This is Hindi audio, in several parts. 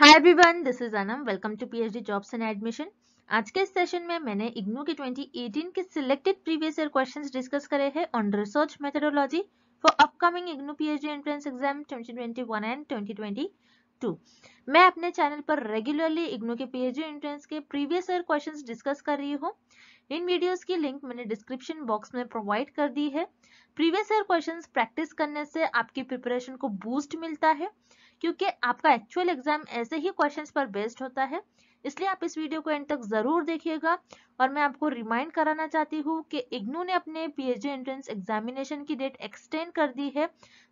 Hi everyone this is Anam welcome to PhD jobs and admission आज के सेशन में मैंने इग्नू के 2018 के selected previous year questions discuss करे हैं on research methodology for upcoming IGNOU PhD entrance exam 2021 and 2022 मैं अपने चैनल पर रेगुलरली इग्नू के पीएचडी एंट्रेंस के प्रीवियस ईयर क्वेश्चंस डिस्कस कर रही हूँ इन वीडियोस की लिंक मैंने डिस्क्रिप्शन बॉक्स में प्रोवाइड कर दी है प्रीवियस ईयर क्वेश्चंस प्रैक्टिस करने से आपकी प्रिपरेशन को बूस्ट मिलता है क्योंकि आपका एक्चुअल एग्जाम ऐसे ही क्वेश्चंस पर बेस्ड होता है इसलिए आप इस वीडियो को एंड तक जरूर देखिएगा और मैं आपको रिमाइंड कराना चाहती हूँ कि इग्नू ने अपने पी एंट्रेंस एग्जामिनेशन की डेट एक्सटेंड कर दी है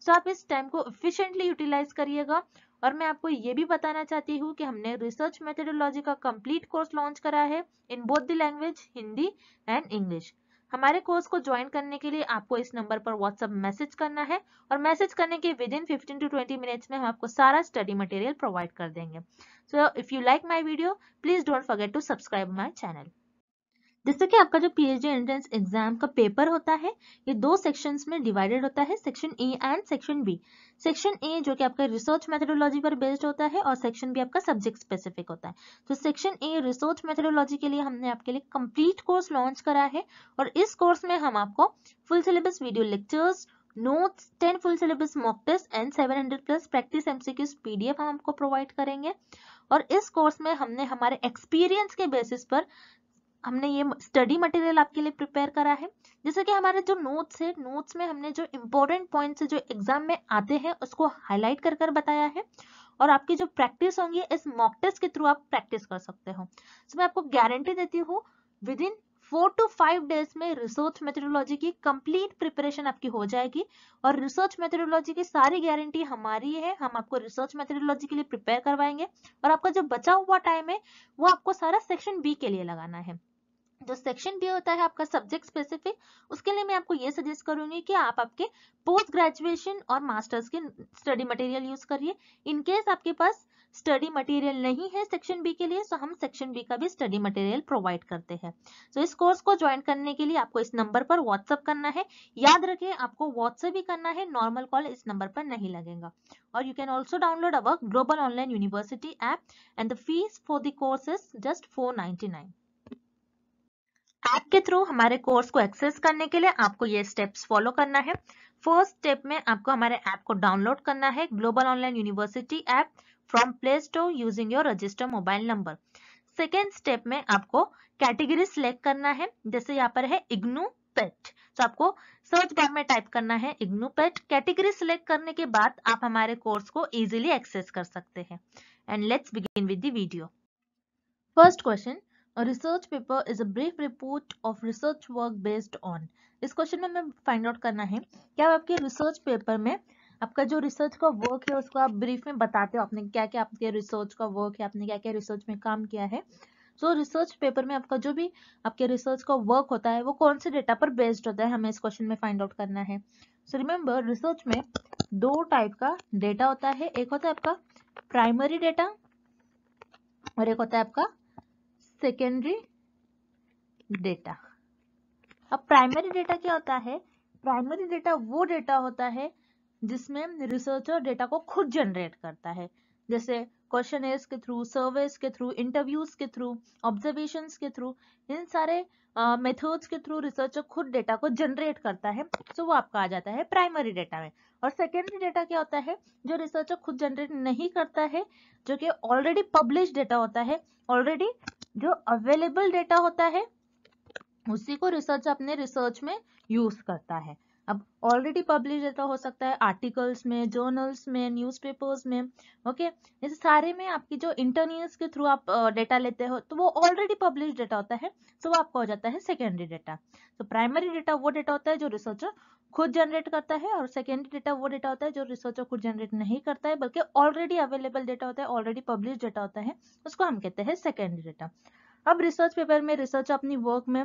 सो आप इस टाइम को इफिशियंटली यूटिलाइज करिएगा और मैं आपको ये भी बताना चाहती हूँ कि हमने रिसर्च मेथडोलॉजी का कंप्लीट कोर्स लॉन्च करा है in both the language Hindi and English हमारे कोर्स को ज्वाइन करने के लिए आपको इस नंबर पर व्हाट्सअप मैसेज करना है और मैसेज करने के within fifteen to twenty minutes में हम आपको सारा स्टडी मटेरियल प्रोवाइड कर देंगे so if you like my video please don't forget to subscribe my channel जैसे कि आपका जो पीएचडी एंट्रेंस एग्जाम का पेपर होता है ये दो सेक्शंस में डिवाइडेड होता है section A and section B section A जो कि आपका रिसर्च मेथडोलॉजी पर बेस्ड होता है और सेक्शन बी आपका सब्जेक्ट स्पेसिफिक होता है तो सेक्शन ए रिसर्च मेथडोलॉजी के लिए हमने आपके लिए कंप्लीट कोर्स लॉन्च करा है और इस कोर्स में हम आपको full syllabus video lectures notes ten full syllabus mock test and 700 plus practice MCQs PDF हम आपको प्रोवाइड करेंगे और इस कोर्स में हमने हमारे एक्सपीरियंस के बेसिस पर हमने ये स्टडी मटेरियल आपके लिए प्रिपेयर करा है जैसे कि हमारे जो नोट्स है नोट्स में हमने जो इम्पोर्टेंट पॉइंट्स जो एग्जाम में आते हैं उसको हाईलाइट कर कर बताया है और आपकी जो प्रैक्टिस होंगी इस मॉक टेस्ट के थ्रू आप प्रैक्टिस कर सकते हो तो मैं आपको गारंटी देती हूँ within four to five days में रिसर्च मेथडोलॉजी की कंप्लीट प्रिपरेशन आपकी हो जाएगी और रिसर्च मेथडोलॉजी की सारी गारंटी हमारी है हम आपको रिसर्च मेथडोलॉजी के लिए प्रिपेयर करवाएंगे और आपका जो बचा हुआ टाइम है वो आपको सारा सेक्शन बी के लिए लगाना है जो सेक्शन बी होता है आपका सब्जेक्ट स्पेसिफिक उसके लिए मैं आपको ये सजेस्ट करूंगी कि आप आपके पोस्ट ग्रेजुएशन और मास्टर्स के स्टडी मटेरियल यूज करिए इनकेस आपके पास स्टडी मटेरियल नहीं है सेक्शन बी के लिए सो तो हम सेक्शन बी का भी स्टडी मटेरियल प्रोवाइड करते हैं सो इस कोर्स को ज्वाइन करने के लिए आपको इस नंबर पर व्हाट्सअप करना है याद रखिए आपको व्हाट्सअप ही करना है नॉर्मल कॉल इस नंबर पर नहीं लगेगा और you can also download our global online university app and the fees for the course is just four ninety nine app के थ्रू हमारे कोर्स को एक्सेस करने के लिए आपको ये स्टेप्स फॉलो करना है फर्स्ट स्टेप में आपको हमारे ऐप को डाउनलोड करना है global online university app from play store using your register mobile number second step में आपको कैटेगरी सिलेक्ट करना है जैसे यहाँ पर है इग्नू पेट तो आपको सर्च बार में टाइप करना है इग्नू पेट कैटेगरी सिलेक्ट करने के बाद आप हमारे कोर्स को इजिली एक्सेस कर सकते हैं and let's begin with the video first question A research paper is a brief report of research work based on. इस क्वेश्चन में हमें फाइंड आउट करना है क्या आप आपके रिसर्च पेपर में आपका जो रिसर्च का वर्क है उसको आप ब्रीफ में बताते हो आपने क्या क्या आपके रिसर्च का वर्क है आपने क्या क्या रिसर्च में काम किया है सो so, रिसर्च पेपर में आपका जो भी आपके रिसर्च का वर्क होता है वो कौन से डेटा पर बेस्ड होता है हमें इस क्वेश्चन में फाइंड आउट करना है सो रिमेंबर रिसर्च में दो टाइप का डेटा होता है एक होता है आपका प्राइमरी डेटा और एक होता है आपका सेकेंडरी डेटा अब प्राइमरी डेटा क्या होता है प्राइमरी डेटा वो डेटा होता है जिसमें रिसर्चर डेटा को खुद जनरेट करता है जैसे क्वेश्चन के थ्रू सर्वेस के थ्रू इंटरव्यूज के थ्रू ऑब्जर्वेशन के थ्रू इन सारे मेथड्स के थ्रू रिसर्चर खुद डेटा को जनरेट करता है सो वो आपका आ जाता है प्राइमरी डेटा में और सेकेंडरी डेटा क्या होता है जो रिसर्चर खुद जनरेट नहीं करता है जो कि ऑलरेडी पब्लिश डेटा होता है ऑलरेडी जो अवेलेबल डेटा होता है उसी को रिसर्च अपने रिसर्च में यूज करता है अब ऑलरेडी पब्लिश डेटा हो सकता है आर्टिकल्स में जर्नल्स में न्यूज़पेपर्स में ओके इस सारे में आपकी जो इंटरनियस के थ्रू आप डेटा लेते हो तो वो ऑलरेडी पब्लिश डेटा होता है सो वो आपका हो जाता है सेकेंडरी डेटा तो प्राइमरी डेटा वो डेटा होता है जो रिसर्चर खुद जनरेट करता है और सेकेंडरी डेटा वो डेटा होता है जो रिसर्चर खुद जनरेट नहीं करता है बल्कि ऑलरेडी अवेलेबल डेटा होता है ऑलरेडी पब्लिश डेटा होता है उसको हम कहते हैं सेकेंडरी डेटा अब रिसर्च पेपर में रिसर्च अपनी वर्क में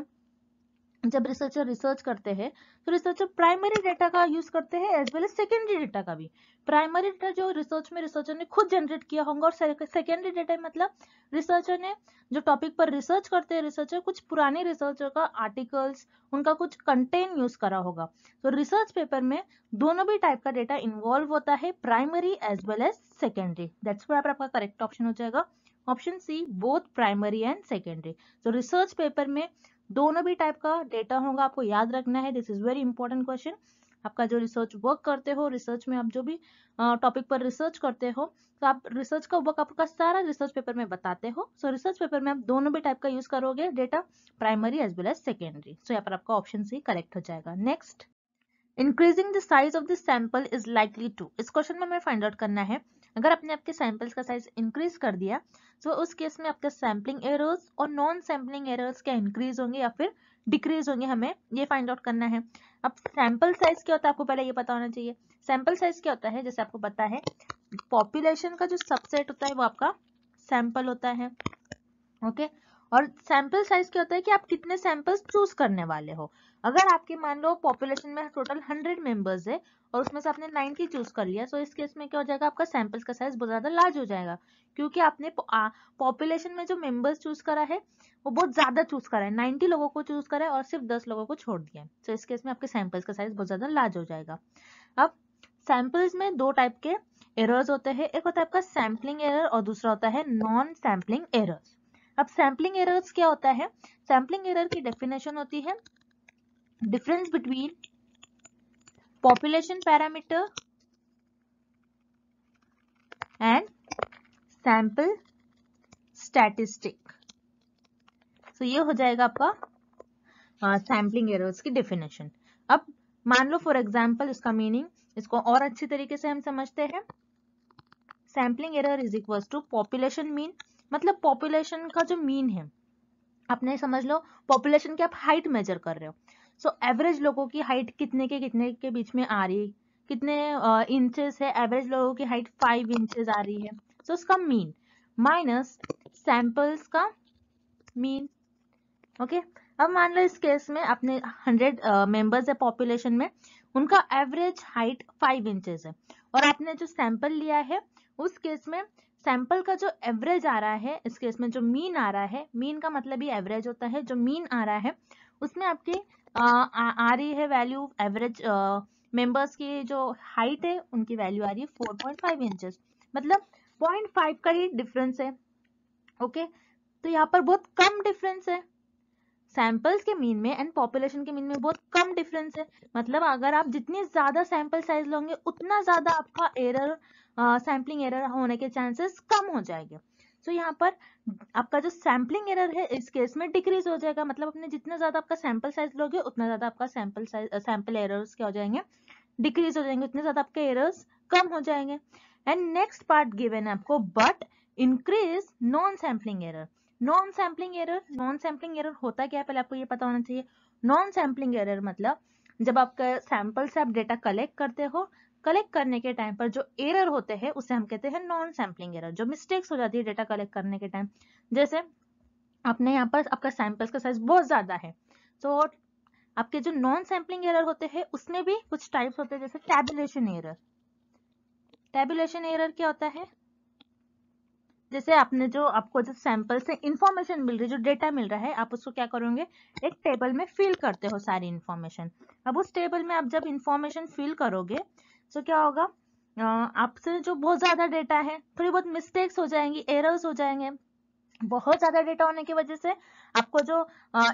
जब रिसर्चर रिसर्च करते हैं तो रिसर्चर प्राइमरी डेटा का यूज करते हैं as well as secondary data का भी प्राइमरी डेटा जो रिसर्च में रिसर्चर ने खुद जनरेट किया होगा और सेकेंडरी डेटा मतलब रिसर्चर ने जो टॉपिक पर रिसर्च करते हैं रिसर्चर कुछ पुराने रिसर्चर का आर्टिकल्स उनका कुछ कंटेंट यूज करा होगा तो रिसर्च पेपर में दोनों भी टाइप का डेटा इन्वॉल्व होता है primary as well as secondary that's पर आपका करेक्ट ऑप्शन हो जाएगा option C both primary and secondary तो रिसर्च पेपर में दोनों भी टाइप का डेटा होगा आपको याद रखना है this is very important question आपका जो रिसर्च वर्क करते हो रिसर्च में आप जो भी टॉपिक पर रिसर्च करते हो तो आप रिसर्च का वर्क आपका सारा रिसर्च पेपर में बताते हो सो रिसर्च पेपर में आप दोनों भी टाइप का यूज करोगे data primary as well as secondary so यहाँ पर आपका ऑप्शन सी करेक्ट हो जाएगा next increasing the size of the sample is likely to इस क्वेश्चन में हमें फाइंड आउट करना है अगर आपने आपके सैंपल्स का साइज इंक्रीज कर दिया तो उस केस में आपके सैम्पलिंग एरर्स और नॉन सैम्पलिंग एरर्स क्या इंक्रीज होंगे या फिर डिक्रीज होंगे हमें ये फाइंड आउट करना है अब सैंपल साइज क्या होता है आपको पहले ये पता होना चाहिए सैंपल साइज क्या होता है जैसे आपको पता है पॉपुलेशन का जो सबसेट होता है वो आपका सैंपल होता है ओके okay? और सैंपल साइज क्या होता है कि आप कितने सैंपल्स चूज करने वाले हो अगर आपके मान लो पॉपुलेशन में टोटल 100 मेंबर्स है और उसमें से आपने नाइन चूज कर लिया सो इस केस में क्या हो जाएगा आपका सैंपल्स का साइज बहुत ज्यादा लार्ज हो जाएगा क्योंकि आपने पॉपुलेशन में जो मेंबर्स चूज करा है वो बहुत ज्यादा चूज करा है नाइन्टी लोगों को चूज करा है और सिर्फ दस लोगों को छोड़ दिया है सो इस केस में आपके सैंपल्स का साइज बहुत ज्यादा लार्ज हो जाएगा अब सैंपल्स में दो टाइप के एरर्स होते हैं एक होता है आपका सैम्पलिंग एरर और दूसरा होता है नॉन सैम्पलिंग एरर्स अब सैम्पलिंग एरर्स क्या होता है सैम्पलिंग एरर की डेफिनेशन होती है difference between population parameter and sample statistic. So ये हो जाएगा आपका सैम्पलिंग uh, की डेफिनेशन अब मान लो फॉर एग्जाम्पल इसका मीनिंग इसको और अच्छी तरीके से हम समझते हैं sampling error is equal to population mean मतलब पॉपुलेशन का जो मीन है अपने समझ लो पॉपुलेशन की आप हाइट मेजर कर रहे हो सो so, एवरेज लोगों की हाइट कितने के कितने के बीच में आ रही है कितने इंचेस uh, है एवरेज लोगों की हाइट फाइव इंचेस आ रही है सो so, उसका मीन माइनस सैंपल्स का मीन ओके okay? अब मान लो इस केस में अपने हंड्रेड मेंबर्स है पॉपुलेशन में उनका एवरेज हाइट फाइव इंचेस है और आपने जो सैंपल लिया है उस केस में सैंपल का जो एवरेज आ रहा है इस केस में जो मीन आ रहा है मीन का मतलब ही एवरेज होता है जो मीन आ रहा है उसमें आपके आ रही है वैल्यू एवरेज मेंबर्स की जो हाइट है उनकी वैल्यू आ रही है 4.5 पॉइंट मतलब 0.5 का ही डिफरेंस है ओके तो यहाँ पर बहुत कम डिफरेंस है सैंपल्स के मीन में एंड पॉपुलेशन के मीन में बहुत कम डिफरेंस है मतलब अगर आप जितनी ज्यादा सैंपल साइज लोगे उतना ज्यादा आपका एरर सैम्पलिंग एरर होने के चांसेस कम हो जाएंगे सो so, यहाँ पर आपका जो सैम्पलिंग एरर है इस केस में डिक्रीज हो जाएगा मतलब अपने जितना ज्यादा आपका सैंपल साइज लोगे उतना ज्यादा आपका सैंपल साइज सैंपल एरर्स क्या हो जाएंगे डिक्रीज हो जाएंगे उतने ज्यादा आपके एरर्स कम हो जाएंगे एंड नेक्स्ट पार्ट गिवेन है आपको but increase non sampling error non sampling error non sampling error होता क्या है पहले आपको ये पता होना चाहिए नॉन सैम्पलिंग एरर मतलब जब आपका सैंपल से आप डेटा कलेक्ट करते हो कलेक्ट करने के टाइम पर जो एरर होते हैं उसे हम कहते हैं नॉन सैम्पलिंग एरर जो मिस्टेक्स हो जाती है डेटा कलेक्ट करने के टाइम जैसे आपने यहाँ पर आपका सैम्पल्स का साइज बहुत ज़्यादा है तो आपके जो नॉन सैम्पलिंग एरर होते हैं उसमें भी कुछ टाइप्स होते हैं जैसे टैबुलेशन एरर टैबुलेशन एरर क्या होता है जैसे आपने जो आपको जो सैंपल से इंफॉर्मेशन मिल रही है जो डेटा मिल रहा है आप उसको क्या करोगे एक टेबल में फिल करते हो सारी इंफॉर्मेशन अब उस टेबल में आप जब इंफॉर्मेशन फिल करोगे सो क्या होगा आपसे जो बहुत ज़्यादा डेटा है थोड़ी बहुत मिस्टेक्स हो जाएंगी एरर्स हो जाएंगे बहुत ज़्यादा डेटा होने की वजह से आपको जो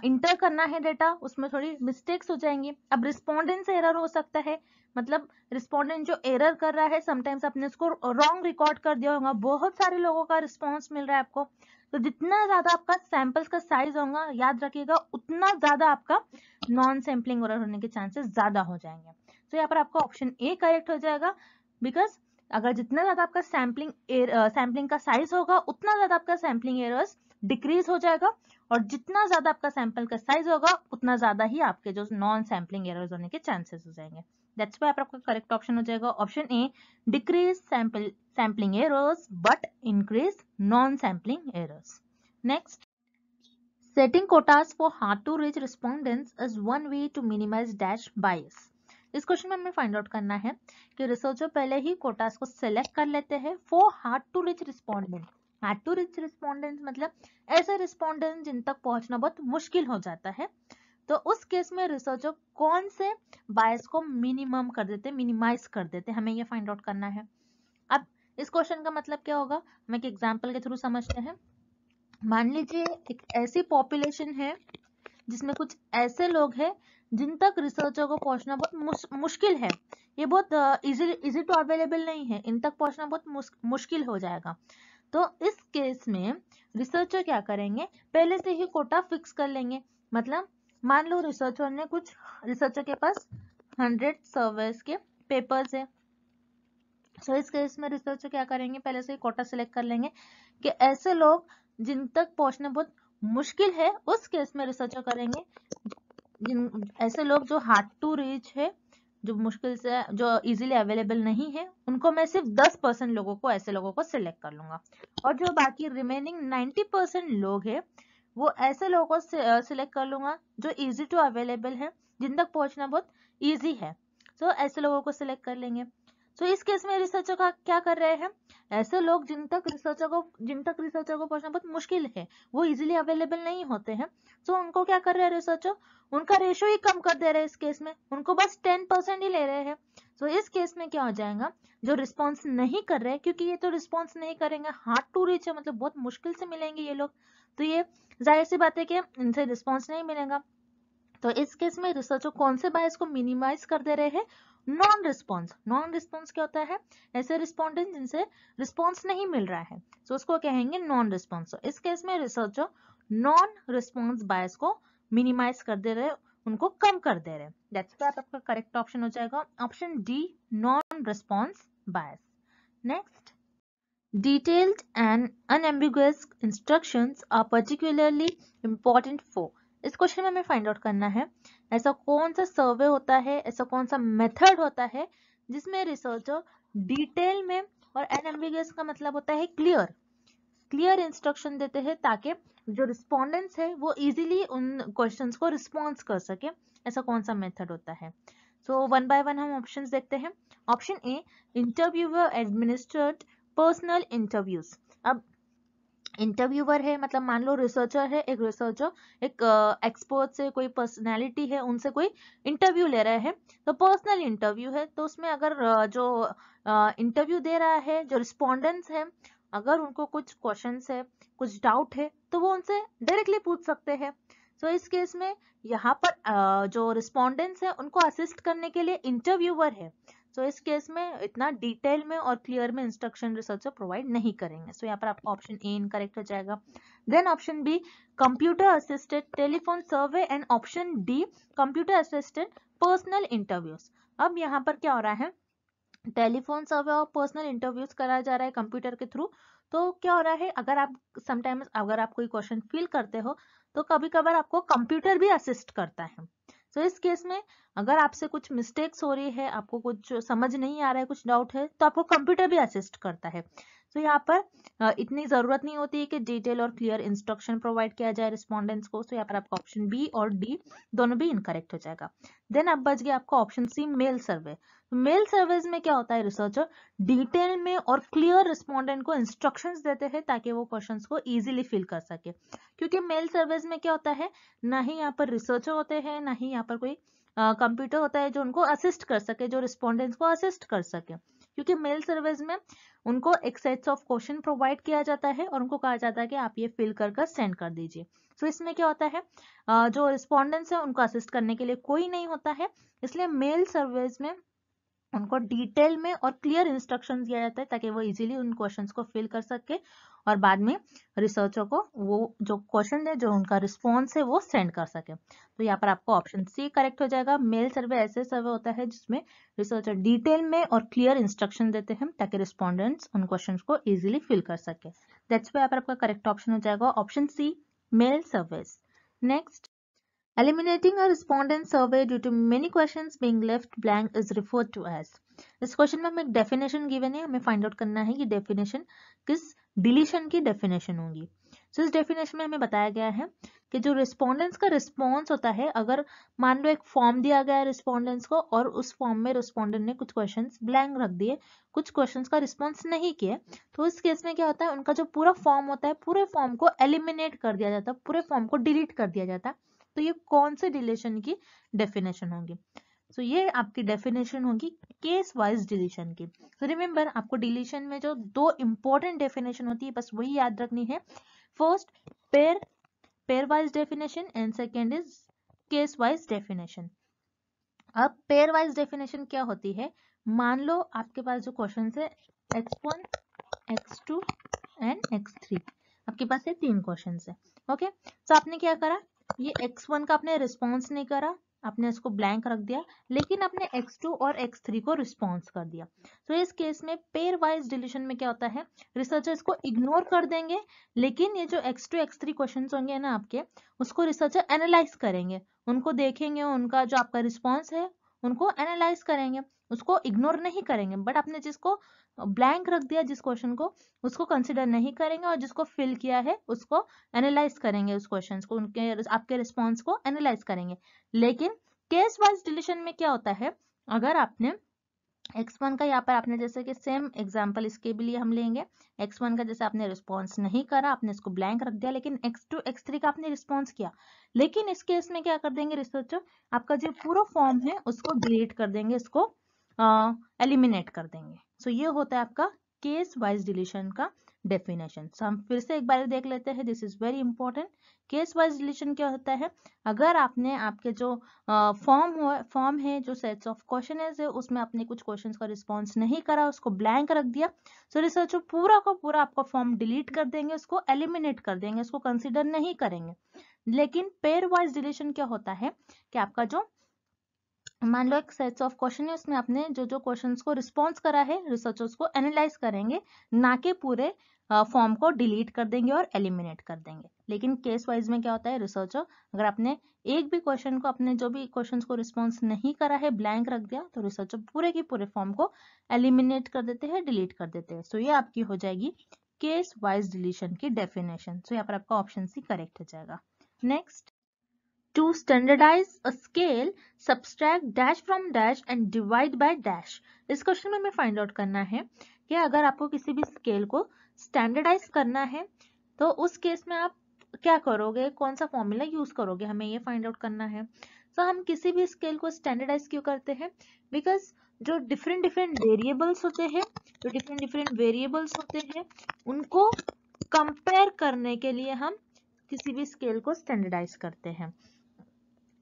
इंटर करना है डेटा उसमें थोड़ी मिस्टेक्स हो जाएंगी अब रिस्पोंडेंट से एरर हो सकता है मतलब रिस्पोंडेंट जो एरर कर रहा है समटाइम्स आपने उसको रॉन्ग रिकॉर्ड कर दिया होगा बहुत सारे लोगों का रिस्पॉन्स मिल रहा है आपको तो जितना ज़्यादा आपका सैंपल्स का साइज होगा याद रखिएगा उतना ज़्यादा आपका नॉन सैम्पलिंग एरर होने के चांसेस ज़्यादा हो जाएंगे तो यहाँ पर आपका ऑप्शन ए करेक्ट हो जाएगा बिकॉज अगर जितना ज्यादा आपका सैम्पलिंग सैम्पलिंग का साइज होगा उतना ज्यादा आपका सैम्पलिंग एरर्स डिक्रीज हो जाएगा और जितना ज्यादा आपका सैंपल का साइज होगा उतना ज्यादा ही आपके जो नॉन सैम्पलिंग एरर्स होने के चांसेस हो जाएंगे दैट्स वाई आपका करेक्ट ऑप्शन हो जाएगा option A decrease sample sampling errors but increase non sampling errors next Setting quotas for hard to reach respondents is one way to minimize dash bias. इस क्वेश्चन में हमें फाइंड आउट करना है कि रिसर्चर पहले ही कोटास को सिलेक्ट कर लेते हैं for hard to reach respondent hard to reach respondent मतलब ऐसे रिस्पॉन्डेंट जिन तक पहुंचना बहुत मुश्किल हो जाता है तो उस केस में रिसर्चर कौन से बायस को मिनिमम कर देते मिनिमाइज कर देते हमें ये फाइंड आउट करना है अब इस क्वेश्चन का मतलब क्या होगा हम एक एग्जाम्पल के थ्रू समझते हैं मान लीजिए एक ऐसी पॉपुलेशन है जिसमें कुछ ऐसे लोग हैं जिन तक रिसर्चर को पहुंचना बहुत मुश्किल है ये बहुत इजी इजी टू अवेलेबल नहीं है इन तक पहुंचना बहुत मुश्किल हो जाएगा तो इस केस में रिसर्चर क्या करेंगे पहले से ही कोटा फिक्स कर लेंगे मतलब मान लो रिसर्चर ने कुछ रिसर्चर के पास हंड्रेड सर्वेस के पेपर्स है सो इस केस में रिसर्चर क्या करेंगे पहले से ही कोटा सिलेक्ट कर लेंगे कि ऐसे लोग जिन तक पहुंचना बहुत मुश्किल है उस केस में रिसर्चर करेंगे जिन ऐसे लोग जो हार्ड टू रीच है जो मुश्किल से जो इजीली अवेलेबल नहीं है उनको मैं सिर्फ 10 परसेंट लोगों को ऐसे लोगों को सिलेक्ट कर लूंगा और जो बाकी रिमेनिंग 90 परसेंट लोग है वो ऐसे लोगों को सिलेक्ट कर लूंगा जो इजी टू अवेलेबल है जिन तक पहुंचना बहुत ईजी है सो so, ऐसे लोगों को सिलेक्ट कर लेंगे सो इस केस में रिसर्चर का क्या कर रहे हैं ऐसे लोग जिन तक रिसर्चर को जिन तक रिसर्चर को पहुंचना बहुत मुश्किल है वो इजिली अवेलेबल नहीं होते हैं सो उनको क्या कर रहे हैं रिसर्चर उनका रेशो ही कम कर दे रहे हैं इस केस में उनको बस टेन परसेंट ही ले रहे हैं सो इस केस में क्या हो जाएगा जो रिस्पॉन्स नहीं कर रहे क्योंकि ये तो रिस्पॉन्स नहीं करेंगे हार्ड टू रीच है मतलब बहुत मुश्किल से मिलेंगे ये लोग तो ये जाहिर सी बात है कि इनसे रिस्पॉन्स नहीं मिलेगा तो इस केस में रिसर्चर कौन से बायस को मिनिमाइज कर दे रहे हैं नॉन रिस्पॉन्स नॉन रिस्पॉन्स क्या होता है ऐसे रिस्पॉन्डेंट जिनसे रिस्पॉन्स नहीं मिल रहा है सो so, उसको कहेंगे नॉन रिस्पॉन्स इस केस में रिसर्चर नॉन रिस्पॉन्स बायस को मिनिमाइज कर दे रहे उनको कम कर दे रहे दैट्स दैट आपका करेक्ट ऑप्शन हो जाएगा option D non response bias next detailed and unambiguous instructions are particularly important for इस क्वेश्चन में हमें फाइंड आउट करना है ऐसा कौन सा सर्वे होता है ऐसा कौन सा मेथड होता है जिसमें रिसर्चर डिटेल में और एनएम्बिगस का मतलब होता है क्लियर क्लियर इंस्ट्रक्शन देते हैं ताकि जो रिस्पोंडेंट्स है वो इजीली उन क्वेश्चंस को रिस्पॉन्स कर सके ऐसा कौन सा मेथड होता है सो वन बाय वन हम ऑप्शंस देखते हैं option A interview administrate personal interviews अब इंटरव्यूअर है मतलब मान लो रिसर्चर है एक रिसर्चर एक एक्सपर्ट से कोई पर्सनालिटी है उनसे कोई इंटरव्यू ले रहे हैं तो पर्सनल इंटरव्यू है तो उसमें अगर जो इंटरव्यू दे रहा है जो रिस्पोंडेंट्स है अगर उनको कुछ क्वेश्चन है कुछ डाउट है तो वो उनसे डायरेक्टली पूछ सकते हैं सो तो इस केस में यहाँ पर जो रिस्पोंडेंट्स है उनको असिस्ट करने के लिए इंटरव्यूअर है सो इस केस में इतना डिटेल में और क्लियर में इंस्ट्रक्शन रिसर्चर प्रोवाइड नहीं करेंगे सो so, यहाँ पर आपका ऑप्शन ए इन करेक्ट हो जाएगा then option B computer assistant telephone survey and option D computer assistant personal interviews अब यहाँ पर क्या हो रहा है टेलीफोन सर्वे और पर्सनल इंटरव्यूज कराया जा रहा है कंप्यूटर के थ्रू तो क्या हो रहा है अगर आप समटाइम्स अगर आप कोई क्वेश्चन फिल करते हो तो कभी कभार आपको कंप्यूटर भी असिस्ट करता है सो so, इस केस में अगर आपसे कुछ मिस्टेक्स हो रही है आपको कुछ समझ नहीं आ रहा है कुछ डाउट है तो आपको कंप्यूटर भी असिस्ट करता है सो तो so, यहाँ पर इतनी ज़रूरत नहीं होती है कि डिटेल और क्लियर इंस्ट्रक्शन प्रोवाइड किया जाए रिस्पॉन्डेंट्स को सो तो so, यहाँ पर आपका ऑप्शन बी और डी दोनों भी इनकरेक्ट हो जाएगा देन अब बच गया आपका option C mail survey mail surveys में क्या होता है रिसर्चर डिटेल में और क्लियर रिस्पॉन्डेंट को इंस्ट्रक्शंस देते हैं ताकि वो क्वेश्चन को इजीली फिल कर सके क्योंकि मेल सर्वेज में क्या होता है ना ही यहाँ पर रिसर्चर होते हैं ना ही यहाँ पर कोई कंप्यूटर uh, होता है जो उनको असिस्ट कर सके जो रिस्पोंडेंट्स को असिस्ट कर सके क्योंकि मेल सर्वेज में उनको एक सेट्स ऑफ क्वेश्चन प्रोवाइड किया जाता है और उनको कहा जाता है कि आप ये फिल कर कर सेंड कर दीजिए तो इसमें क्या होता है जो रिस्पॉन्डेंट्स है उनको असिस्ट करने के लिए कोई नहीं होता है इसलिए मेल सर्विस में उनको डिटेल में और क्लियर इंस्ट्रक्शंस दिया जाता है ताकि वो इजीली उन क्वेश्चंस को फिल कर सके और बाद में रिसर्चर को वो जो क्वेश्चन है जो उनका रिस्पॉन्स है वो सेंड कर सके तो यहाँ पर आपको ऑप्शन सी करेक्ट हो जाएगा मेल सर्वे ऐसे सर्वे होता है जिसमें रिसर्चर डिटेल में और क्लियर इंस्ट्रक्शन देते हैं ताकि रिस्पॉन्डेंट्स उन क्वेश्चन को इजिली फिल कर सके दैट्स यहाँ पर आपका करेक्ट ऑप्शन हो जाएगा option C mail service next Eliminating a respondent survey due to many questions being left blank is referred to as. इस क्वेश्चन में हमें डेफिनेशन गिवन है हमें फाइंड आउट करना है कि डेफिनेशन किस डिलीशन की डेफिनेशन होगी सो so, इस डेफिनेशन में हमें बताया गया है कि जो रिस्पोंडेंस का रिस्पॉन्स होता है अगर मान लो एक फॉर्म दिया गया है रिस्पोंडेंस को और उस फॉर्म में रिस्पोंडेंट ने कुछ क्वेश्चन ब्लैंक रख दिए कुछ क्वेश्चन का रिस्पॉन्स नहीं किया तो इस केस में क्या होता है उनका जो पूरा फॉर्म होता है पूरे फॉर्म को एलिमिनेट कर दिया जाता है पूरे फॉर्म को डिलीट कर दिया जाता है तो ये कौन से डिलेशन की डेफिनेशन होगी सो so, ये आपकी डेफिनेशन होगी केस वाइज डिलीशन की तो so, रिमेंबर आपको डिलीशन में जो दो इंपॉर्टेंट डेफिनेशन होती है बस वही याद रखनी है first pair pairwise definition and second is casewise definition अब पेयर वाइज डेफिनेशन क्या होती है मान लो आपके पास जो क्वेश्चन है X one X two and X three आपके पास ये तीन क्वेश्चन है ओके okay? तो so, आपने क्या करा ये एक्स वन का आपने रिस्पॉन्स नहीं करा आपने इसको ब्लैंक रख दिया लेकिन आपने x2 और x3 को रिस्पॉन्स कर दिया तो so, इस केस में पेयर वाइज डिलीशन में क्या होता है रिसर्चर इसको इग्नोर कर देंगे लेकिन ये जो x2 x3 क्वेश्चंस होंगे ना आपके उसको रिसर्चर एनालाइज करेंगे उनको देखेंगे उनका जो आपका रिस्पॉन्स है उनको एनालाइज करेंगे उसको इग्नोर नहीं करेंगे बट आपने जिसको ब्लैंक रख दिया जिस क्वेश्चन को उसको कंसिडर नहीं करेंगे और जिसको फिल किया है उसको एनालाइज करेंगे उस क्वेश्चन को उनके आपके रिस्पॉन्स को एनालाइज करेंगे लेकिन केस वाइज डिलीशन में क्या होता है अगर आपने x1 का यहाँ पर आपने जैसे कि सेम एग्जाम्पल इसके भी लिए हम लेंगे x1 का जैसे आपने रिस्पॉन्स नहीं करा आपने इसको ब्लैंक रख दिया लेकिन x2 x3 का आपने रिस्पॉन्स किया लेकिन इस केस में क्या कर देंगे रिसर्चर आपका जो पूरा फॉर्म है उसको डिलीट कर देंगे इसको एलिमिनेट कर देंगे सो so, ये होता है आपका केस वाइज डिलीशन का डेफिनेशन so, हम फिर से एक बार देख लेते हैं this is very important casewise relation क्या होता है अगर आपने आपके जो फॉर्म uh, फॉर्म है जो सेट्स ऑफ क्वेश्चन है उसमें आपने कुछ क्वेश्चन का रिस्पॉन्स नहीं करा उसको ब्लैंक रख दिया सो so रिसर्च पूरा का पूरा आपका फॉर्म डिलीट कर देंगे उसको एलिमिनेट कर देंगे उसको कंसिडर नहीं करेंगे लेकिन पेयर वाइज रिलेशन क्या होता है कि आपका जो मान लो एक सेट्स ऑफ क्वेश्चन है उसमें आपने जो जो क्वेश्चंस को रिस्पॉन्स करा है रिसर्चर्स को एनालाइज करेंगे ना कि पूरे फॉर्म को डिलीट कर देंगे और एलिमिनेट कर देंगे लेकिन केस वाइज में क्या होता है रिसर्चर अगर आपने एक भी क्वेश्चन को अपने जो भी क्वेश्चंस को रिस्पॉन्स नहीं करा है ब्लैंक रख दिया तो रिसर्चर पूरे के पूरे फॉर्म को एलिमिनेट कर देते हैं डिलीट कर देते हैं सो ये आपकी हो जाएगी केस वाइज डिलीशन की डेफिनेशन सो यहाँ पर आपका ऑप्शन सी करेक्ट हो जाएगा next To standardize a scale, subtract dash from dash and divide by dash. इस क्वेश्चन में हमें फाइंड आउट करना है कि अगर आपको किसी भी स्केल को स्टैंडर्डाइज करना है तो उस केस में आप क्या करोगे कौन सा फॉर्मूला यूज करोगे हमें ये फाइंड आउट करना है सो तो so, हम किसी भी स्केल को स्टैंडर्डाइज क्यों करते हैं बिकॉज जो डिफरेंट डिफरेंट वेरिएबल्स होते हैं जो डिफरेंट डिफरेंट वेरिएबल्स होते हैं उनको कंपेयर करने के लिए हम किसी भी स्केल को स्टैंडर्डाइज करते हैं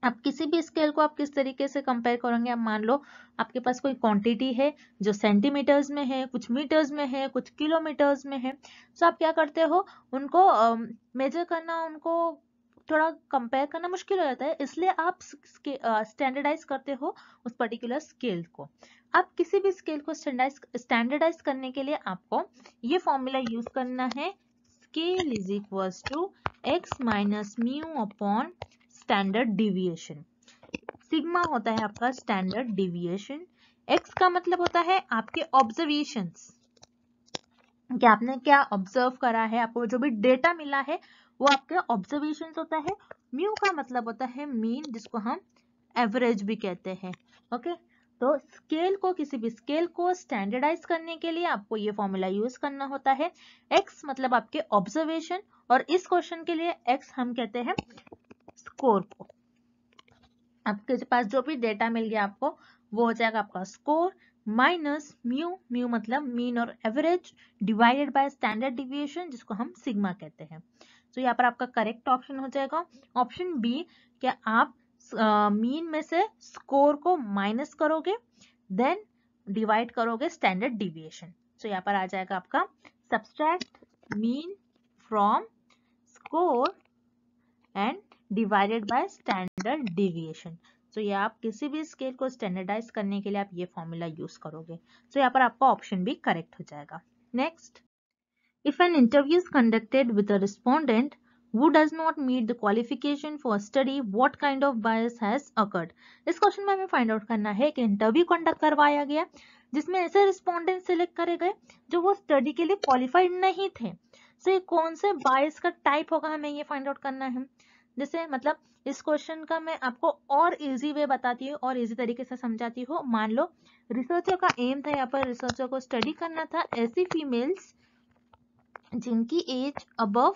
आप किसी भी स्केल को आप किस तरीके से कंपेयर करेंगे आप मान लो आपके पास कोई क्वांटिटी है जो सेंटीमीटर्स में है कुछ मीटर्स में है कुछ किलोमीटर्स में है सो तो आप क्या करते हो उनको मेजर करना उनको थोड़ा कंपेयर करना मुश्किल हो जाता है इसलिए आप स्टैंडर्डाइज करते हो उस पर्टिकुलर स्केल को आप किसी भी स्केल को स्टैंडर्डाइज स्टैंडर्डाइज करने के लिए आपको ये फॉर्मूला यूज करना है scale is equals to X minus mu upon standard deviation sigma होता है आपका स्टैंडर्ड डिविएशन एक्स का मतलब होता है आपके ऑब्जर्वेशन कि आपने क्या ऑब्जर्व करा है आपको जो भी डेटा मिला है वो आपके ऑब्जर्वेशन होता है म्यू का मतलब होता है मीन जिसको हम एवरेज भी कहते हैं ओके तो स्केल को किसी भी स्केल को स्टैंडर्डाइज करने के लिए आपको ये फॉर्मूला यूज करना होता है एक्स मतलब आपके ऑब्जर्वेशन और इस क्वेश्चन के लिए एक्स हम कहते हैं स्कोर को आपके पास जो भी डेटा मिल गया आपको वो हो जाएगा आपका स्कोर माइनस म्यू म्यू मतलब मीन और average divided by standard deviation जिसको हम सिग्मा कहते हैं तो so, यहाँ पर आपका करेक्ट ऑप्शन हो जाएगा ऑप्शन बी क्या आप मीन uh, में से स्कोर को माइनस करोगे देन डिवाइड करोगे स्टैंडर्ड डिविएशन सो यहाँ पर आ जाएगा आपका subtract mean from score and divided by standard deviation so ये आप किसी भी स्केल को स्टैंडर्डाइज करने के लिए आप ये फॉर्मूला यूज करोगे सो so, यहाँ पर आपका ऑप्शन भी करेक्ट हो जाएगा next if an interview is conducted with respondent who does not meet the qualification for study what kind of bias has occurred इस क्वेश्चन में हमें फाइंड आउट करना है कि इंटरव्यू कंडक्ट करवाया गया जिसमें ऐसे रिस्पोंडेंट सिलेक्ट करे गए जो वो स्टडी के लिए क्वालिफाइड नहीं थे सो so, ये कौन से बायस का टाइप होगा हमें ये फाइंड आउट करना है जैसे मतलब इस क्वेश्चन का मैं आपको और इजी वे बताती हूँ और इजी तरीके से समझाती हूँ मान लो रिसर्चर का एम था यहाँ पर रिसर्चर को स्टडी करना था ऐसी फीमेल्स जिनकी एज अबव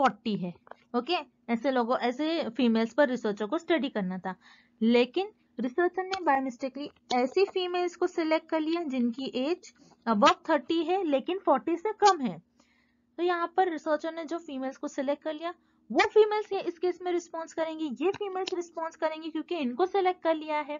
40 है ओके ऐसे लोगों ऐसे फीमेल्स पर रिसर्चर को स्टडी करना था लेकिन रिसर्चर ने बाय मिस्टेकली ऐसी फीमेल्स को सिलेक्ट कर लिया जिनकी एज अबव थर्टी है लेकिन फोर्टी से कम है तो यहाँ पर रिसर्चर ने जो फीमेल्स को सिलेक्ट कर लिया वो फीमेल्स इस केस में रिस्पॉन्स करेंगी ये फीमेल्स रिस्पॉन्स करेंगी क्योंकि इनको सेलेक्ट कर लिया है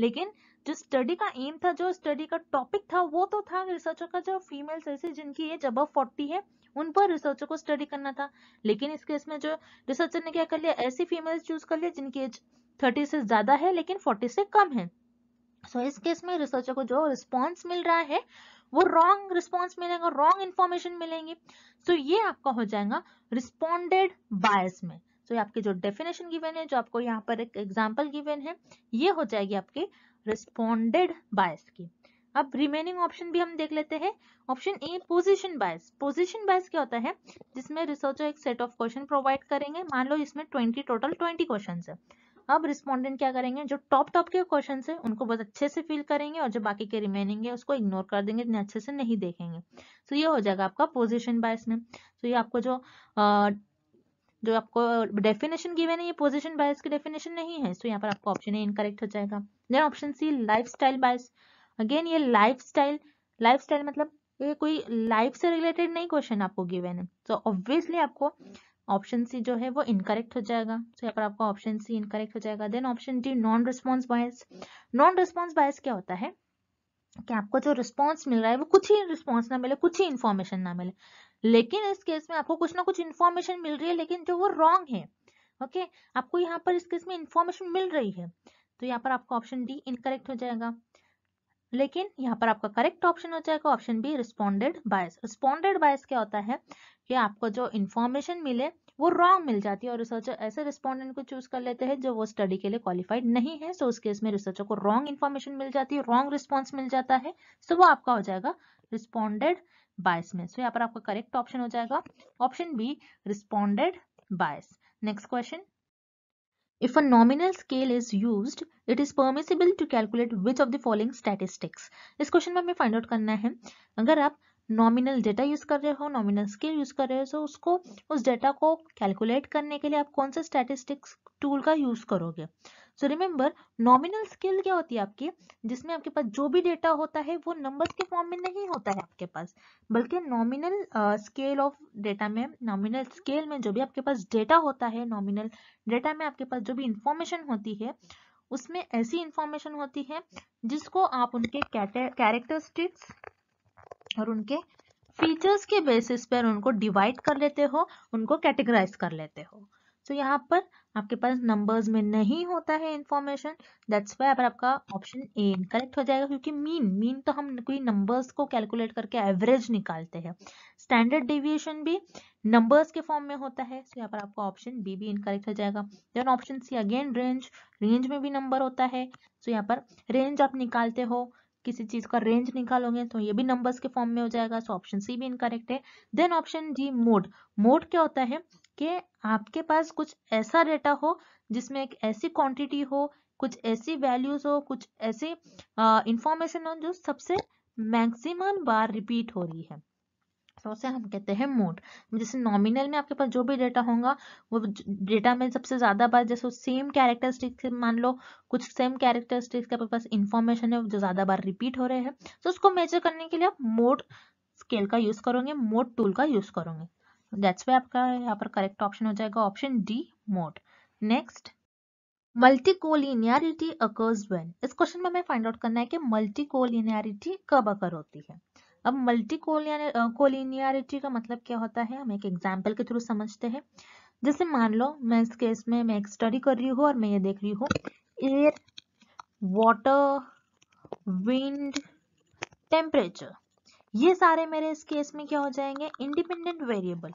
लेकिन जो स्टडी का एम था जो स्टडी का टॉपिक था वो तो था रिसर्चर का जो फीमेल्स ऐसे जिनकी एज अब फोर्टी है उन पर रिसर्चर को स्टडी करना था लेकिन इस केस में जो रिसर्चर ने क्या कर लिया ऐसी फीमेल्स चूज कर लिया जिनकी एज थर्टी से ज्यादा है लेकिन फोर्टी से कम है सो so, इस केस में रिसर्चर को जो रिस्पॉन्स मिल रहा है वो रॉन्ग रिस्पॉन्स मिलेगा रॉन्ग इन्फॉर्मेशन मिलेंगे सो so, ये आपका हो जाएगा रिस्पॉन्डेड बायस में सो so, आपके जो डेफिनेशन गिवेन है जो आपको यहाँ पर एक एग्जाम्पल गिवेन है ये हो जाएगी आपके रिस्पॉन्डेड बायस की अब रिमेनिंग ऑप्शन भी हम देख लेते हैं option A position bias position bias क्या होता है जिसमें रिसर्चर एक सेट ऑफ क्वेश्चन प्रोवाइड करेंगे मान लो इसमें 20 टोटल 20 क्वेश्चंस है अब रिस्पॉन्डेंट क्या करेंगे जो टॉप टॉप के क्वेश्चन है उनको बहुत अच्छे से फील करेंगे और जो बाकी के रिमेनिंग है उसको इग्नोर कर देंगे इतने अच्छे से नहीं देखेंगे तो ये हो जाएगा आपका पोजिशन बायस में तो ये आपको जो जो आपको डेफिनेशन गिवन है ये पोजिशन बायस की डेफिनेशन नहीं है सो तो यहाँ पर आपको ऑप्शन ए इनकरेक्ट हो जाएगा then option C lifestyle bias again ये लाइफ स्टाइल लाइफ स्टाइल मतलब ये कोई लाइफ से रिलेटेड नहीं क्वेश्चन आपको गिवेन है तो so, ऑब्वियसली आपको ऑप्शन सी जो है वो इनकरेक्ट हो जाएगा तो यहाँ पर आपका ऑप्शन सी इनकरेक्ट हो जाएगा then option D non response bias non response bias क्या होता है कि आपको जो रिस्पॉन्स मिल रहा है वो कुछ ही रिस्पॉन्स ना मिले कुछ ही इन्फॉर्मेशन ना मिले लेकिन इस केस में आपको कुछ ना कुछ इन्फॉर्मेशन मिल रही है लेकिन जो वो रॉन्ग है ओके आपको यहाँ पर इस केस में इन्फॉर्मेशन मिल रही है तो यहाँ पर आपका ऑप्शन डी इनकरेक्ट हो जाएगा लेकिन यहाँ पर आपका करेक्ट ऑप्शन हो जाएगा option B respondent bias respondent bias क्या होता है कि आपको जो इन्फॉर्मेशन मिले वो रॉन्ग मिल जाती है और रिसर्चर ऐसे रिस्पॉन्डेंट को चूज कर लेते हैं जो वो स्टडी के लिए क्वालिफाइड नहीं है सो उस केस में रिसर्चर को रॉन्ग इन्फॉर्मेशन मिल जाती है रॉन्ग रिस्पॉन्स मिल जाता है सो वो आपका हो जाएगा रिस्पॉन्डेड बायस में सो यहाँ पर आपका करेक्ट ऑप्शन हो जाएगा option B respondent bias next question If a nominal scale is used, it is permissible to calculate which of the following statistics. इस क्वेश्चन में हमें फाइंड आउट करना है अगर आप नॉमिनल डेटा यूज कर रहे हो नॉमिनल स्केल यूज कर रहे हो तो उसको उस डेटा को कैलकुलेट करने के लिए आप कौन से स्टैटिस्टिक्स टूल का यूज करोगे सो रिमेम्बर नॉमिनल स्केल क्या होती है आपकी जिसमें आपके पास जो भी डेटा होता है वो नंबर्स के फॉर्म में नहीं होता है आपके पास बल्कि नॉमिनल स्केल ऑफ डेटा में नॉमिनल स्केल में जो भी आपके पास डेटा होता है नॉमिनल डेटा में आपके पास जो भी इंफॉर्मेशन होती है उसमें ऐसी इंफॉर्मेशन होती है जिसको आप उनके कैरेक्टरिस्टिक्स और उनके फीचर्स के बेसिस पर उनको डिवाइड कर लेते हो उनको कैटेगराइज कर लेते हो सो तो so, यहाँ पर आपके पास नंबर्स में नहीं होता है इन्फॉर्मेशन दैट्स वाई पर आपका ऑप्शन ए इनकरेक्ट हो जाएगा क्योंकि मीन मीन तो हम कोई नंबर्स को कैलकुलेट करके एवरेज निकालते हैं स्टैंडर्ड डेविएशन भी नंबर्स के फॉर्म में होता है सो तो so, यहाँ पर आपका ऑप्शन बी भी इनकरेक्ट हो जाएगा then option C again range range में भी नंबर होता है सो तो so, यहाँ पर रेंज आप निकालते हो किसी चीज का रेंज निकालोगे तो ये भी नंबर्स के फॉर्म में हो जाएगा सो ऑप्शन सी भी इनकरेक्ट है then option D mode mode क्या होता है कि आपके पास कुछ ऐसा डेटा हो जिसमें एक ऐसी क्वांटिटी हो कुछ ऐसी वैल्यूज हो कुछ ऐसी इंफॉर्मेशन हो जो सबसे मैक्सिमम बार रिपीट हो रही है तो उसे हम कहते हैं मोड जैसे नॉमिनल में आपके पास जो भी डेटा होगा वो डेटा में सबसे ज़्यादा बार जैसे सेम से मान लो कुछ सेम कैरेक्टरिस्टिक्स के आपके पास इंफॉर्मेशन है जो ज़्यादा बार रिपीट हो रहे हैं तो उसको मेजर करने के लिए आप मोड स्केल का यूज़ करोगे मोड टूल का यूज़ करोगे दैट्स वे आपका यहाँ पर करेक्ट ऑप्शन हो जाएगा option D mode next multicollinearity occurs when इस क्वेश्चन में हमें फाइंड आउट करना है कि मल्टीकोलिनियरिटी कब अकर होती है अब मल्टीकोलिनियरिटी का मतलब क्या होता है हम एक एग्जाम्पल के थ्रू समझते हैं जैसे मान लो मैं इस केस में मैं एक स्टडी कर रही हूँ और मैं ये देख रही हूँ एयर वाटर विंड टेम्परेचर ये सारे मेरे इस केस में क्या हो जाएंगे इंडिपेंडेंट वेरिएबल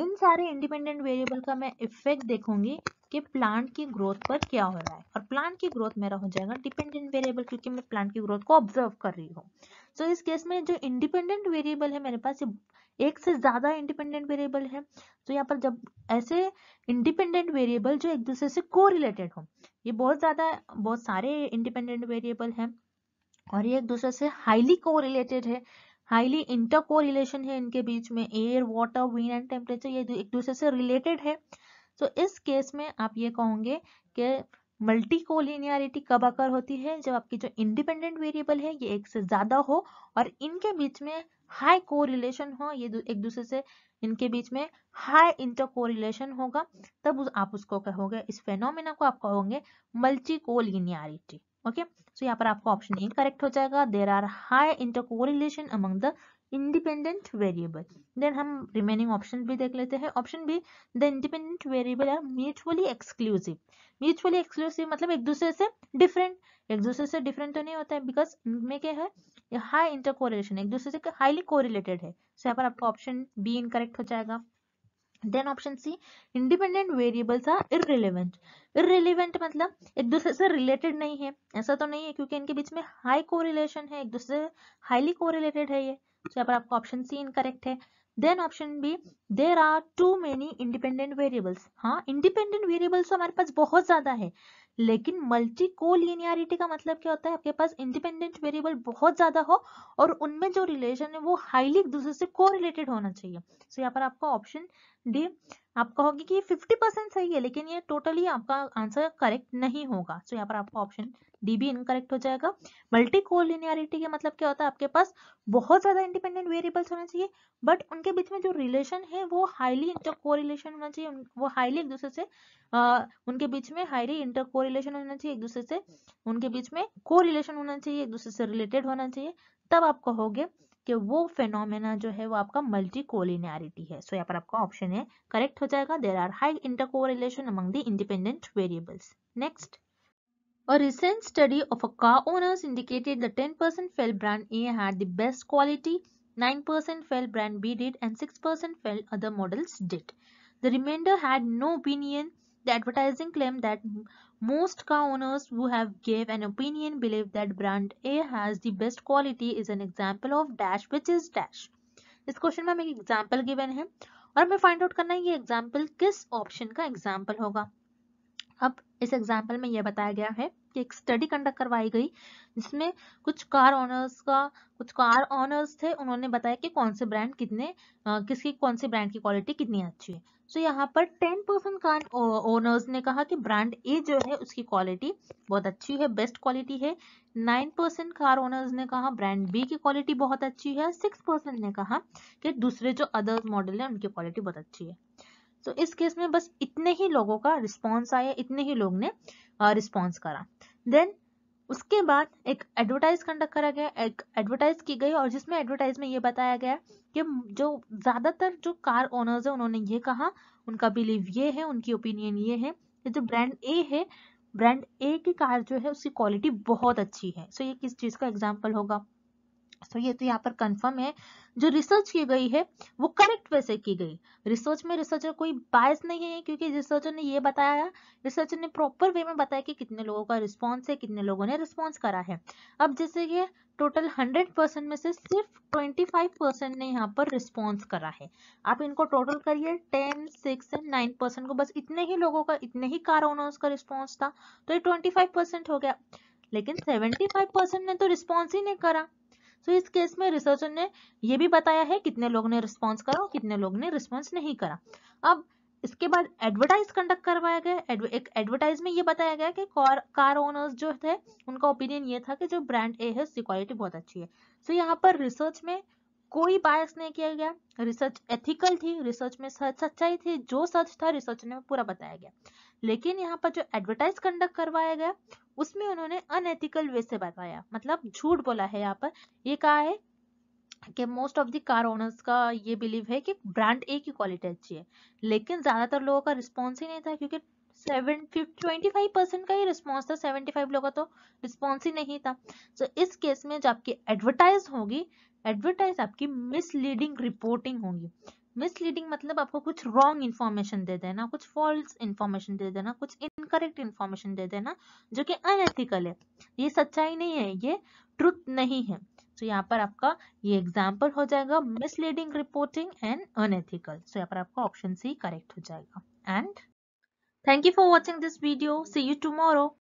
इन सारे इंडिपेंडेंट वेरिएबल का मैं इफेक्ट देखूंगी कि प्लांट की ग्रोथ पर क्या हो रहा है और प्लांट की ग्रोथ मेरा हो जाएगा डिपेंडेंट वेरिएबल क्योंकि मैं प्लांट की ग्रोथ को ऑब्जर्व कर रही हूँ सो so, इस केस में जो इंडिपेंडेंट वेरिएबल है मेरे पास एक से ज़्यादा इंडिपेंडेंट वेरिएबल है तो यहाँ पर जब ऐसे इंडिपेंडेंट वेरिएबल जो एक दूसरे से को रिलेटेड हो ये बहुत ज़्यादा बहुत सारे इंडिपेंडेंट वेरिएबल है और ये एक दूसरे से हाईली को रिलेटेड है हाईली इंटरकोरिलेशन है इनके बीच में air water wind and temperature ये एक दूसरे से रिलेटेड है सो so, इस केस में आप ये कहोगे कि मल्टी कोलिनियरिटी कब आकर होती है जब आपकी जो इंडिपेंडेंट वेरिएबल है ये एक से ज़्यादा हो और इनके बीच में हाई कोरिलेशन हो ये एक दूसरे से इनके बीच में हाई इंटरकोरिलेशन होगा तब उस, आप उसको कहोगे इस फेनोमिना को आप कहोगे मल्टी कोलिनियरिटी ओके सो यहाँ पर आपका ऑप्शन ए करेक्ट हो जाएगा there are high intercorrelation among the independent variable then हम रिमेनिंग ऑप्शन भी देख लेते हैं option B the independent variable are mutually exclusive mutually exclusive मतलब एक दूसरे से डिफरेंट एक दूसरे से डिफरेंट तो नहीं होता है बिकॉज इनमें क्या है हाई इंटर कोरिलेशन एक दूसरे से हाईली कोरिलेटेड है सो so, यहाँ पर आपका ऑप्शन बी इनकरेक्ट हो जाएगा then option C independent variables are irrelevant irrelevant मतलब एक दूसरे से रिलेटेड नहीं है ऐसा तो नहीं है क्योंकि इनके बीच में हाई कोरिलेशन है एक दूसरे से हाईली कोरिलेटेड है ये तो यहाँ पर आपका ऑप्शन सी इनकरेक्ट है then option B there are too many independent variables हाँ इंडिपेंडेंट वेरिएबल्स तो हमारे पास बहुत ज्यादा है लेकिन मल्टी कोलिनियरिटी का मतलब क्या होता है आपके पास इंडिपेंडेंट वेरिएबल बहुत ज्यादा हो और उनमें जो रिलेशन है वो हाईली एक दूसरे से कोरिलेटेड होना चाहिए सो तो so, यहाँ पर आपका ऑप्शन डी आप कहोगे कि ये फिफ्टी परसेंट सही है लेकिन ये टोटली आपका आंसर करेक्ट नहीं होगा सो so, यहाँ पर आपका ऑप्शन डी भी इनकरेक्ट हो जाएगा मल्टी कोलिनियरिटी के मतलब क्या होता है आपके पास बहुत ज्यादा इंडिपेंडेंट वेरिएबल्स होना चाहिए बट उनके बीच में जो रिलेशन है वो हाईली इंटर कोरिलेशन होना चाहिए वो हाईली एक दूसरे से आ, उनके बीच में हाईली इंटर कोरिलेशन होना चाहिए एक दूसरे से उनके बीच में कोरिलेशन होना चाहिए एक दूसरे से रिलेटेड होना चाहिए तब आप कहोगे कि वो फेनोमेना जो है वो आपका मल्टी कोलिनियरिटी है सो so, यहाँ पर आपका ऑप्शन है करेक्ट हो जाएगा there are high intercorrelation among the independent variables next A recent study of a car owners indicated that 10% felt brand A had the best quality, 9% felt brand B did and 6% felt other models did. The remainder had no opinion The advertising claim that most car owners who have gave an opinion believe that brand A has the best quality is an example of dash which is dash. इस क्वेश्चन में हमें एग्जांपल गिवन है और हमें फाइंड आउट करना है ये एग्जांपल किस ऑप्शन का एग्जांपल होगा अब इस एग्जांपल में ये बताया गया है कि एक स्टडी कंडक्ट करवाई गई जिसमें कुछ कार ऑनर्स का कुछ कार ऑनर्स थे उन्होंने बताया कि कौन से ब्रांड कितने किसकी कौन से ब्रांड की क्वालिटी कितनी अच्छी है सो यहाँ पर टेन परसेंट कार ओनर्स ने कहा कि ब्रांड ए जो है उसकी क्वालिटी बहुत अच्छी है बेस्ट क्वालिटी है नाइन परसेंट कार ओनर्स ने कहा ब्रांड बी की क्वालिटी बहुत अच्छी है सिक्स परसेंट ने कहा कि दूसरे जो अदर्स मॉडल है उनकी क्वालिटी बहुत अच्छी है सो इस केस में बस इतने ही लोगों का रिस्पॉन्स आया इतने ही लोग ने रिस्पॉन्स करा देन उसके बाद एक एडवर्टाइज कंडक्ट करा गया एक एडवर्टाइज की गई और जिसमें एडवर्टाइज में ये बताया गया कि जो ज़्यादातर जो कार ओनर्स है उन्होंने ये कहा उनका बिलीव ये है उनकी ओपिनियन ये है कि जो ब्रांड ए है ब्रांड ए की कार जो है उसकी क्वालिटी बहुत अच्छी है सो so, ये किस चीज़ का एग्जाम्पल होगा सो तो ये तो यहाँ पर कंफर्म है जो रिसर्च की गई है वो करेक्ट वैसे की गई रिसर्च में रिसर्चर कोई बायस नहीं है क्योंकि रिसर्चर ने ये बताया रिसर्चर ने प्रॉपर वे में बताया कि कितने लोगों का रिस्पांस है कितने लोगों ने रिस्पांस करा है अब जैसे कि टोटल 100 परसेंट में से सिर्फ 25 परसेंट ने यहाँ पर रिस्पॉन्स करा है आप इनको टोटल करिए टेन सिक्स एंड 9 परसेंट को बस इतने ही लोगों का इतने ही कार ओनर्स का रिस्पॉन्स था तो ये ट्वेंटी हो गया लेकिन सेवेंटी ने तो रिस्पॉन्स ही नहीं करा सो तो इस केस में रिसर्चर ने ये भी बताया है कितने लोगों ने रिस्पॉन्स करा और कितने लोगों ने रिस्पॉन्स नहीं करा अब इसके बाद एडवर्टाइज कंडक्ट करवाया गया एक एडवर्टाइज में ये बताया गया कि कार ओनर्स जो थे उनका ओपिनियन ये था कि जो ब्रांड ए है उसकी क्वालिटी बहुत अच्छी है सो so, यहाँ पर रिसर्च में कोई बायस नहीं किया गया रिसर्च एथिकल थी रिसर्च में सच सच्चाई थी जो सच था रिसर्च में पूरा बताया गया लेकिन यहाँ पर जो एडवर्टाइज कंडक्ट करवाया गया उसमें उन्होंने अनएथिकल वे से बताया मतलब झूठ बोला है यहाँ पर ये कहा है कि most of the car owners का ये बिलीव है कि ब्रांड ए की क्वालिटी अच्छी है लेकिन ज़्यादातर लोगों का रिस्पॉन्स ही नहीं था क्योंकि सेवन ट्वेंटी फाइव परसेंट का ही रिस्पॉन्स था सेवेंटी फाइव लोगों का तो रिस्पॉन्स ही नहीं था तो इस केस में जो आपकी एडवर्टाइज होगी एडवर्टाइज आपकी मिसलीडिंग रिपोर्टिंग होगी मिसलीडिंग मतलब आपको कुछ रॉन्ग इन्फॉर्मेशन दे देना कुछ फॉल्स इन्फॉर्मेशन दे देना कुछ इनकरेक्ट इन्फॉर्मेशन दे देना जो कि अनएथिकल है ये सच्चाई नहीं है ये ट्रुथ नहीं है तो so, यहाँ पर आपका ये एग्जाम्पल हो जाएगा misleading reporting and unethical so यहाँ पर आपका ऑप्शन सी करेक्ट हो जाएगा and thank you for watching this video see you tomorrow